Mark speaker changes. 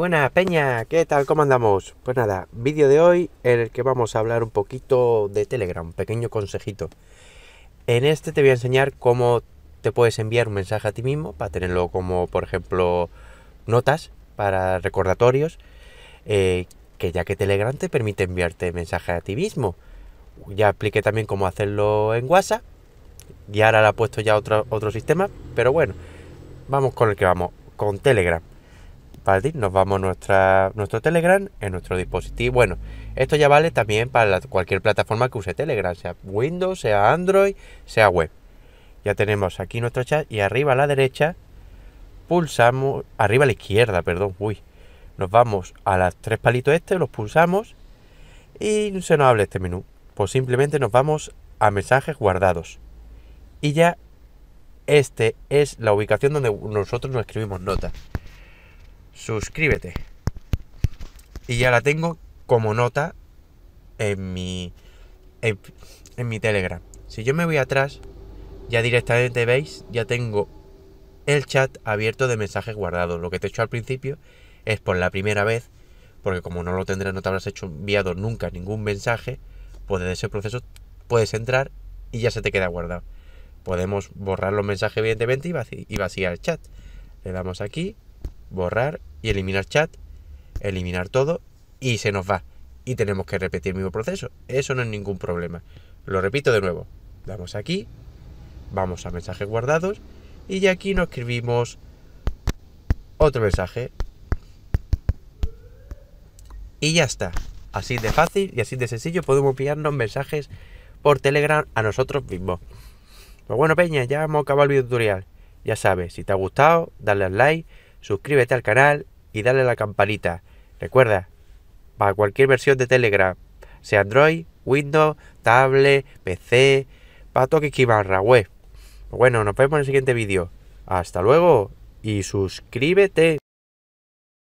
Speaker 1: Buenas, Peña, ¿qué tal? ¿Cómo andamos? Pues nada, vídeo de hoy en el que vamos a hablar un poquito de Telegram, un pequeño consejito. En este te voy a enseñar cómo te puedes enviar un mensaje a ti mismo para tenerlo como, por ejemplo, notas para recordatorios, eh, que ya que Telegram te permite enviarte mensajes a ti mismo. Ya expliqué también cómo hacerlo en WhatsApp y ahora le ha puesto ya otro, otro sistema, pero bueno, vamos con el que vamos, con Telegram nos vamos a nuestra, nuestro Telegram en nuestro dispositivo. Bueno, esto ya vale también para cualquier plataforma que use Telegram, sea Windows, sea Android, sea web. Ya tenemos aquí nuestro chat y arriba a la derecha pulsamos, arriba a la izquierda, perdón, uy. Nos vamos a las tres palitos este, los pulsamos y se nos abre este menú. Pues simplemente nos vamos a mensajes guardados. Y ya este es la ubicación donde nosotros nos escribimos notas suscríbete. Y ya la tengo como nota en mi, en, mi Telegram. Si yo me voy atrás, ya directamente veis, ya tengo el chat abierto de mensajes guardados. Lo que te he hecho al principio es por la primera vez, porque como no lo tendrás, no te habrás hecho enviado nunca ningún mensaje, pues de ese proceso puedes entrar y ya se te queda guardado. Podemos borrar los mensajes, evidentemente, y, y vaciar el chat. Le damos aquí borrar y eliminar chat, eliminar todo y se nos va. Y tenemos que repetir el mismo proceso. Eso no es ningún problema. Lo repito de nuevo. Damos aquí, vamos a mensajes guardados y ya aquí nos escribimos otro mensaje. Y ya está. Así de fácil y así de sencillo podemos enviarnos mensajes por Telegram a nosotros mismos. Pues bueno, Peña, ya hemos acabado el video tutorial. Ya sabes, si te ha gustado, dale al like suscríbete al canal y dale a la campanita. Recuerda, para cualquier versión de Telegram, sea Android, Windows, tablet, PC, para toque ki web. Bueno, nos vemos en el siguiente vídeo. Hasta luego y suscríbete.